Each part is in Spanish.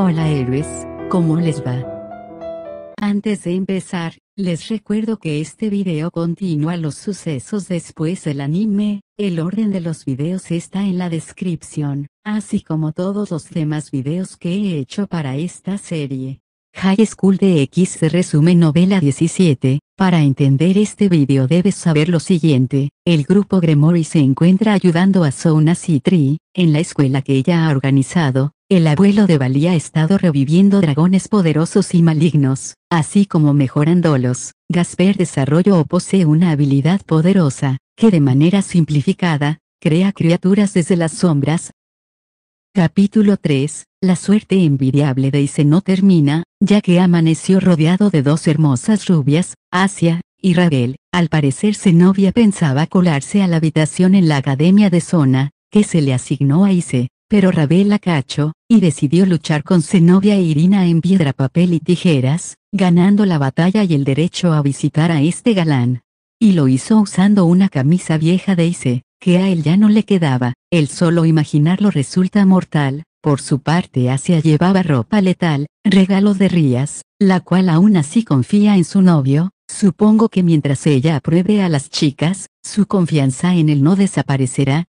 Hola héroes, ¿cómo les va? Antes de empezar, les recuerdo que este video continúa los sucesos después del anime, el orden de los videos está en la descripción, así como todos los demás videos que he hecho para esta serie. High School DX se resume novela 17, para entender este video debes saber lo siguiente, el grupo Gremory se encuentra ayudando a Sona Citri, en la escuela que ella ha organizado, el abuelo de Bali ha estado reviviendo dragones poderosos y malignos, así como mejorándolos. Gasper desarrolló o posee una habilidad poderosa, que de manera simplificada, crea criaturas desde las sombras. Capítulo 3. La suerte envidiable de Ise no termina, ya que amaneció rodeado de dos hermosas rubias, Asia y Rabel. Al parecer novia pensaba colarse a la habitación en la Academia de Zona, que se le asignó a Ise, pero Rabela Cacho, y decidió luchar con su e Irina en piedra, papel y tijeras, ganando la batalla y el derecho a visitar a este galán. Y lo hizo usando una camisa vieja de Ice, que a él ya no le quedaba, el solo imaginarlo resulta mortal, por su parte Asia llevaba ropa letal, regalo de Rías, la cual aún así confía en su novio, supongo que mientras ella apruebe a las chicas, su confianza en él no desaparecerá,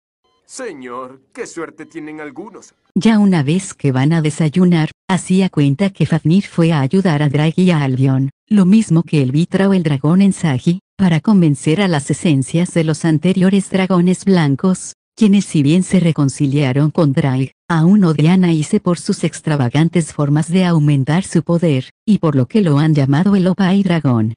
Señor, qué suerte tienen algunos. Ya una vez que van a desayunar, hacía cuenta que Fafnir fue a ayudar a Drag y a Albion, lo mismo que el Vitra o el dragón en Sagi, para convencer a las esencias de los anteriores dragones blancos, quienes si bien se reconciliaron con Drag, aún odian a Ise por sus extravagantes formas de aumentar su poder, y por lo que lo han llamado el y Dragón.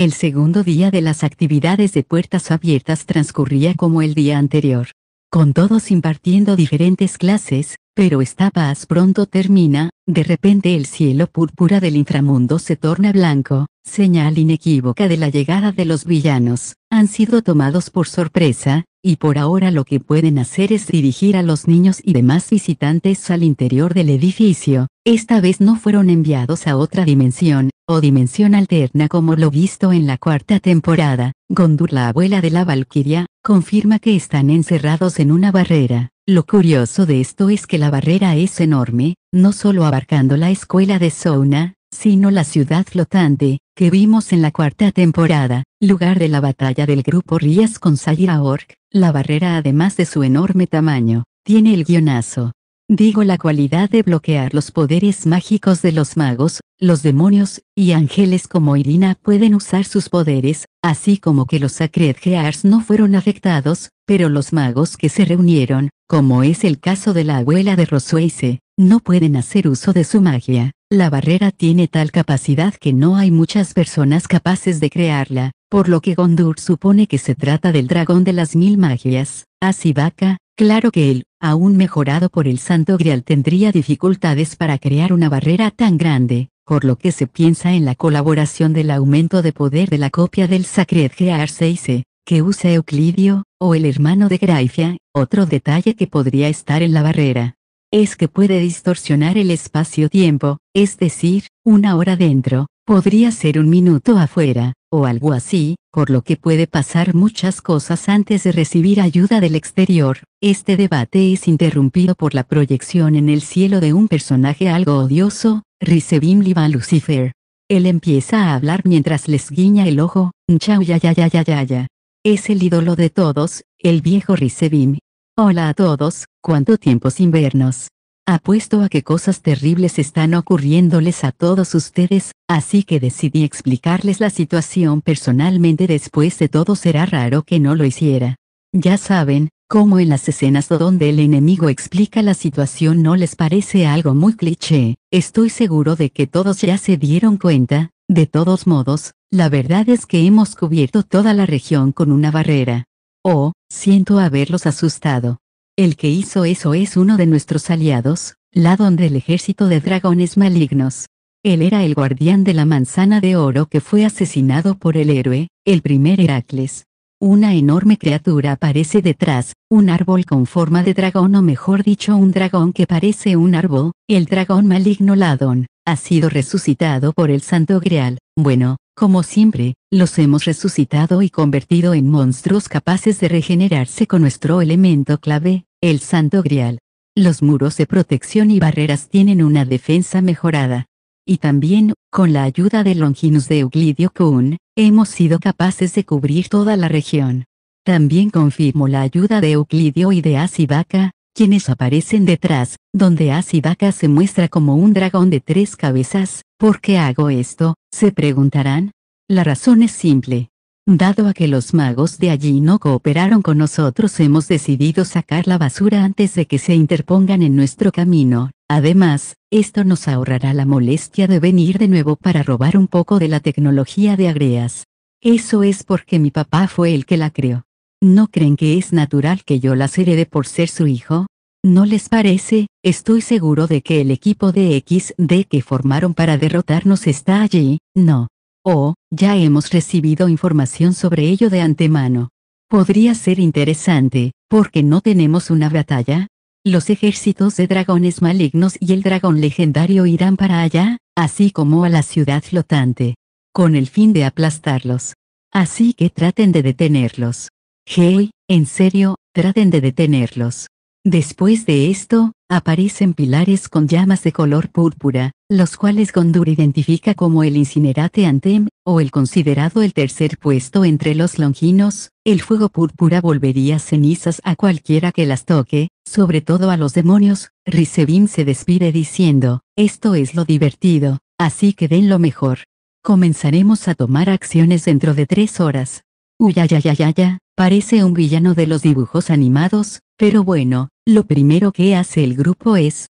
El segundo día de las actividades de puertas abiertas transcurría como el día anterior. Con todos impartiendo diferentes clases, pero esta paz pronto termina, de repente el cielo púrpura del inframundo se torna blanco, señal inequívoca de la llegada de los villanos, han sido tomados por sorpresa, y por ahora lo que pueden hacer es dirigir a los niños y demás visitantes al interior del edificio, esta vez no fueron enviados a otra dimensión, o dimensión alterna como lo visto en la cuarta temporada, Gondur la abuela de la Valkyria, confirma que están encerrados en una barrera. Lo curioso de esto es que la barrera es enorme, no solo abarcando la escuela de Sona, sino la ciudad flotante, que vimos en la cuarta temporada, lugar de la batalla del grupo Rías con Sayra Ork, la barrera además de su enorme tamaño, tiene el guionazo, Digo la cualidad de bloquear los poderes mágicos de los magos, los demonios, y ángeles como Irina pueden usar sus poderes, así como que los Sacred Gears no fueron afectados, pero los magos que se reunieron, como es el caso de la abuela de Rosueise, no pueden hacer uso de su magia. La barrera tiene tal capacidad que no hay muchas personas capaces de crearla, por lo que Gondur supone que se trata del dragón de las mil magias, Así ah, vaca, claro que él, aún mejorado por el santo grial tendría dificultades para crear una barrera tan grande, por lo que se piensa en la colaboración del aumento de poder de la copia del Sacred Gear 6 e, que usa Euclidio, o el hermano de Graifia, otro detalle que podría estar en la barrera. Es que puede distorsionar el espacio-tiempo, es decir, una hora dentro, Podría ser un minuto afuera, o algo así, por lo que puede pasar muchas cosas antes de recibir ayuda del exterior. Este debate es interrumpido por la proyección en el cielo de un personaje algo odioso, Risebim Liva Lucifer. Él empieza a hablar mientras les guiña el ojo, Chau ya ya ya ya ya ya. Es el ídolo de todos, el viejo Risebim. Hola a todos, ¿cuánto tiempo sin vernos? Apuesto a que cosas terribles están ocurriéndoles a todos ustedes, así que decidí explicarles la situación personalmente después de todo será raro que no lo hiciera. Ya saben, como en las escenas donde el enemigo explica la situación no les parece algo muy cliché, estoy seguro de que todos ya se dieron cuenta, de todos modos, la verdad es que hemos cubierto toda la región con una barrera. Oh, siento haberlos asustado. El que hizo eso es uno de nuestros aliados, Ladon del ejército de dragones malignos. Él era el guardián de la manzana de oro que fue asesinado por el héroe, el primer Heracles. Una enorme criatura aparece detrás, un árbol con forma de dragón o mejor dicho un dragón que parece un árbol, el dragón maligno Ladon, ha sido resucitado por el santo Grial, bueno, como siempre, los hemos resucitado y convertido en monstruos capaces de regenerarse con nuestro elemento clave, el Santo Grial. Los muros de protección y barreras tienen una defensa mejorada. Y también, con la ayuda de Longinus de Euclidio Kuhn, hemos sido capaces de cubrir toda la región. También confirmo la ayuda de Euclidio y de Asivaca, quienes aparecen detrás, donde Asivaca se muestra como un dragón de tres cabezas, ¿Por qué hago esto? se preguntarán. La razón es simple. Dado a que los magos de allí no cooperaron con nosotros hemos decidido sacar la basura antes de que se interpongan en nuestro camino, además, esto nos ahorrará la molestia de venir de nuevo para robar un poco de la tecnología de Agreas. Eso es porque mi papá fue el que la creó. ¿No creen que es natural que yo las herede por ser su hijo? ¿No les parece? Estoy seguro de que el equipo de XD que formaron para derrotarnos está allí, ¿no? Oh, ya hemos recibido información sobre ello de antemano. Podría ser interesante, porque no tenemos una batalla. Los ejércitos de dragones malignos y el dragón legendario irán para allá, así como a la ciudad flotante. Con el fin de aplastarlos. Así que traten de detenerlos. Hey, en serio, traten de detenerlos. Después de esto, aparecen pilares con llamas de color púrpura, los cuales Gondur identifica como el incinerate antem, o el considerado el tercer puesto entre los longinos, el fuego púrpura volvería cenizas a cualquiera que las toque, sobre todo a los demonios, Risebin se despide diciendo, esto es lo divertido, así que den lo mejor. Comenzaremos a tomar acciones dentro de tres horas, ya parece un villano de los dibujos animados, pero bueno, lo primero que hace el grupo es...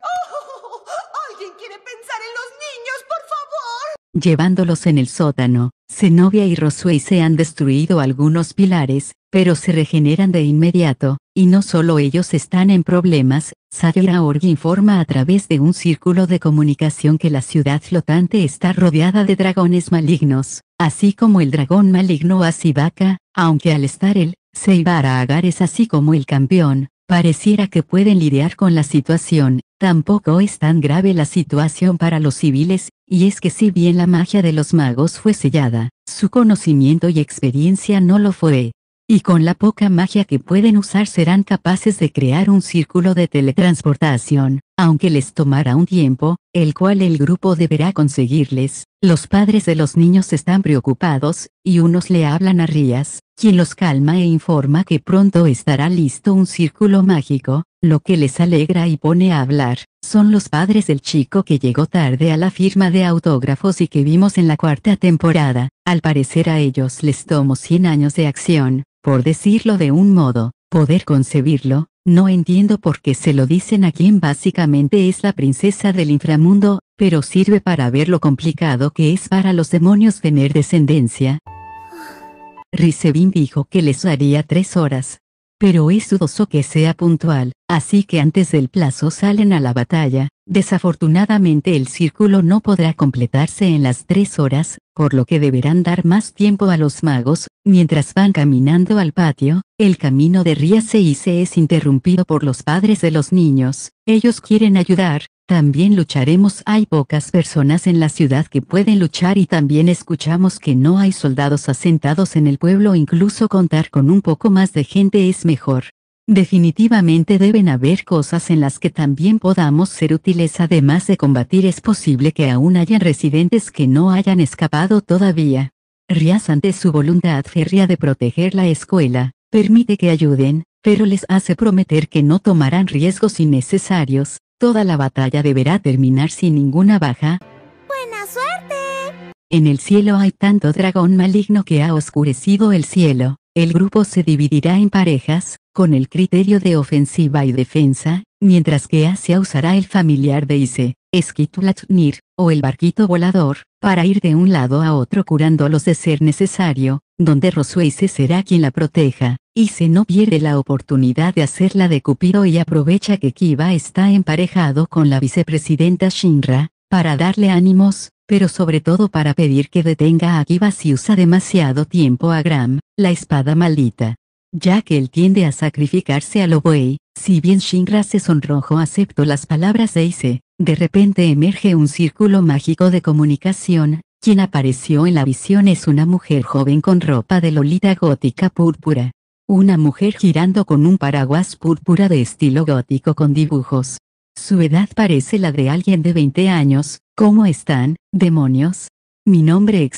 Oh, ¿Alguien quiere pensar en los niños, por favor? Llevándolos en el sótano, Zenobia y Rosway se han destruido algunos pilares, pero se regeneran de inmediato, y no solo ellos están en problemas, Sadira Org informa a través de un círculo de comunicación que la ciudad flotante está rodeada de dragones malignos, así como el dragón maligno Asivaka, aunque al estar él, Seibara Agares así como el campeón, pareciera que pueden lidiar con la situación, tampoco es tan grave la situación para los civiles, y es que si bien la magia de los magos fue sellada, su conocimiento y experiencia no lo fue y con la poca magia que pueden usar serán capaces de crear un círculo de teletransportación aunque les tomará un tiempo, el cual el grupo deberá conseguirles. Los padres de los niños están preocupados, y unos le hablan a Rías, quien los calma e informa que pronto estará listo un círculo mágico, lo que les alegra y pone a hablar. Son los padres del chico que llegó tarde a la firma de autógrafos y que vimos en la cuarta temporada. Al parecer a ellos les tomó 100 años de acción, por decirlo de un modo, poder concebirlo, no entiendo por qué se lo dicen a quien básicamente es la princesa del inframundo, pero sirve para ver lo complicado que es para los demonios tener descendencia. Risebin dijo que les daría tres horas. Pero es dudoso que sea puntual, así que antes del plazo salen a la batalla, Desafortunadamente el círculo no podrá completarse en las tres horas, por lo que deberán dar más tiempo a los magos, mientras van caminando al patio, el camino de Ríase y se es interrumpido por los padres de los niños, ellos quieren ayudar, también lucharemos hay pocas personas en la ciudad que pueden luchar y también escuchamos que no hay soldados asentados en el pueblo incluso contar con un poco más de gente es mejor, Definitivamente deben haber cosas en las que también podamos ser útiles además de combatir es posible que aún hayan residentes que no hayan escapado todavía. Rias ante su voluntad férrea de proteger la escuela, permite que ayuden, pero les hace prometer que no tomarán riesgos innecesarios, toda la batalla deberá terminar sin ninguna baja. ¡Buena suerte! En el cielo hay tanto dragón maligno que ha oscurecido el cielo. El grupo se dividirá en parejas, con el criterio de ofensiva y defensa, mientras que Asia usará el familiar de Ise, Skitulatnir, o el barquito volador, para ir de un lado a otro curándolos de ser necesario, donde Rosueise será quien la proteja, y no pierde la oportunidad de hacerla de Cupido y aprovecha que Kiba está emparejado con la vicepresidenta Shinra, para darle ánimos, pero sobre todo para pedir que detenga a Kiba si usa demasiado tiempo a Gram, la espada maldita. Ya que él tiende a sacrificarse a lo si bien Shinra se sonrojó aceptó las palabras de Ise, de repente emerge un círculo mágico de comunicación, quien apareció en la visión es una mujer joven con ropa de lolita gótica púrpura. Una mujer girando con un paraguas púrpura de estilo gótico con dibujos. Su edad parece la de alguien de 20 años, ¿cómo están, demonios? Mi nombre es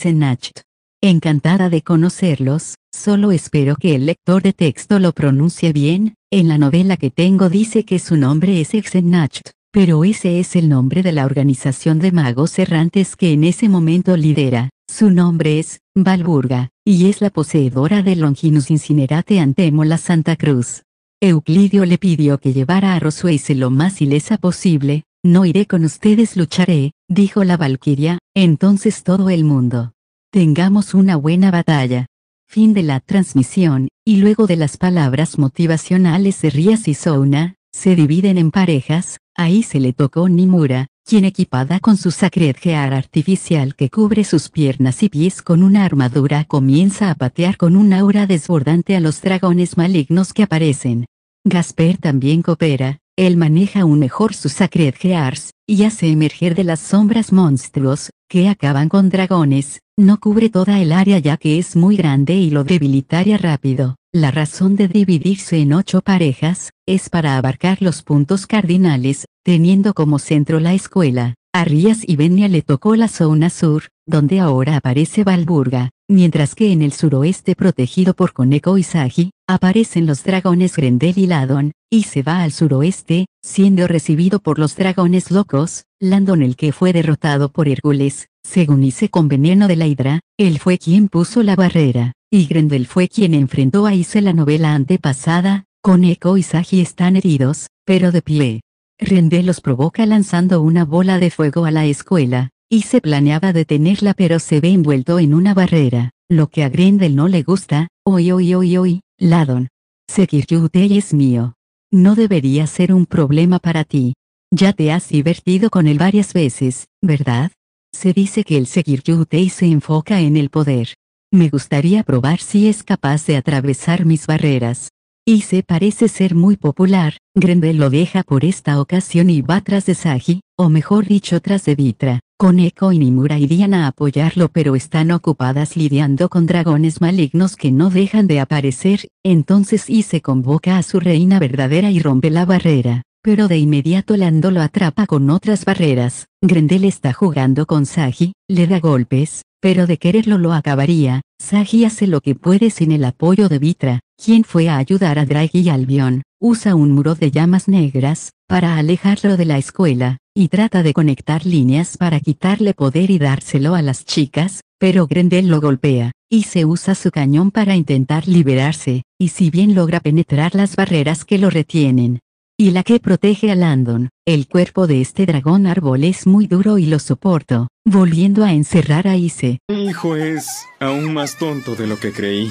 Encantada de conocerlos, solo espero que el lector de texto lo pronuncie bien, en la novela que tengo dice que su nombre es Exenacht, pero ese es el nombre de la organización de magos errantes que en ese momento lidera. Su nombre es, Valburga, y es la poseedora del Longinus Incinerate la Santa Cruz. Euclidio le pidió que llevara a Rosueis lo más ilesa posible, no iré con ustedes lucharé, dijo la Valquiria, entonces todo el mundo Tengamos una buena batalla. Fin de la transmisión, y luego de las palabras motivacionales de Rías y Zona, se dividen en parejas, ahí se le tocó Nimura, quien equipada con su Sacred Gear artificial que cubre sus piernas y pies con una armadura comienza a patear con un aura desbordante a los dragones malignos que aparecen. Gasper también coopera, él maneja aún mejor sus Sacred Gears, y hace emerger de las sombras monstruos, que acaban con dragones, no cubre toda el área ya que es muy grande y lo debilitaría rápido. La razón de dividirse en ocho parejas, es para abarcar los puntos cardinales, teniendo como centro la escuela, a Rías y Benia le tocó la zona sur, donde ahora aparece Valburga, mientras que en el suroeste protegido por Coneco y Sagi, aparecen los dragones Grendel y Ladon, y se va al suroeste, siendo recibido por los dragones locos, Landon el que fue derrotado por Hércules, según hice con veneno de la hidra, él fue quien puso la barrera, y Grendel fue quien enfrentó a Ise la novela antepasada, Coneco y Sagi están heridos, pero de pie. Rende los provoca lanzando una bola de fuego a la escuela, y se planeaba detenerla pero se ve envuelto en una barrera, lo que a Grendel no le gusta, hoy hoy hoy hoy, Ladon. Seguir es mío. No debería ser un problema para ti. Ya te has divertido con él varias veces, ¿verdad? Se dice que el seguir tei se enfoca en el poder. Me gustaría probar si es capaz de atravesar mis barreras y se parece ser muy popular, Grendel lo deja por esta ocasión y va tras de Sagi, o mejor dicho tras de Vitra, con Echo y Nimura irían a apoyarlo pero están ocupadas lidiando con dragones malignos que no dejan de aparecer, entonces y se convoca a su reina verdadera y rompe la barrera, pero de inmediato Lando lo atrapa con otras barreras, Grendel está jugando con Sagi, le da golpes, pero de quererlo lo acabaría, Sagi hace lo que puede sin el apoyo de Vitra, quien fue a ayudar a Draghi y Albion, usa un muro de llamas negras, para alejarlo de la escuela, y trata de conectar líneas para quitarle poder y dárselo a las chicas, pero Grendel lo golpea, y se usa su cañón para intentar liberarse, y si bien logra penetrar las barreras que lo retienen, y la que protege a Landon. El cuerpo de este dragón árbol es muy duro y lo soporto, volviendo a encerrar a Ise. hijo es aún más tonto de lo que creí.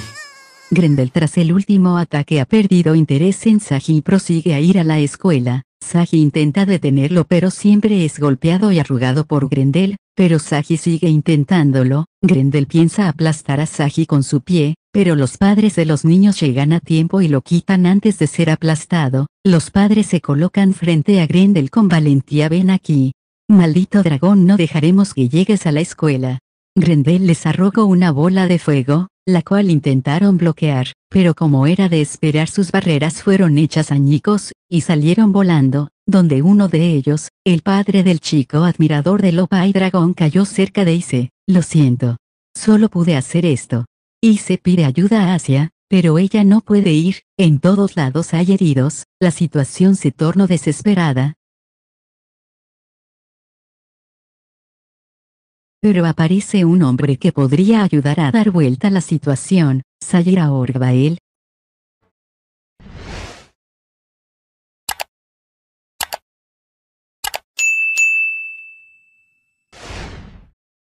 Grendel tras el último ataque ha perdido interés en Saji y prosigue a ir a la escuela. Saji intenta detenerlo pero siempre es golpeado y arrugado por Grendel, pero Saji sigue intentándolo. Grendel piensa aplastar a Saji con su pie, pero los padres de los niños llegan a tiempo y lo quitan antes de ser aplastado, los padres se colocan frente a Grendel con valentía ven aquí. Maldito dragón no dejaremos que llegues a la escuela. Grendel les arrojó una bola de fuego, la cual intentaron bloquear, pero como era de esperar sus barreras fueron hechas añicos, y salieron volando, donde uno de ellos, el padre del chico admirador de Lopa y Dragón cayó cerca de Ise, lo siento. Solo pude hacer esto y se pide ayuda a Asia, pero ella no puede ir, en todos lados hay heridos, la situación se torna desesperada. Pero aparece un hombre que podría ayudar a dar vuelta a la situación, Sayira Orbael,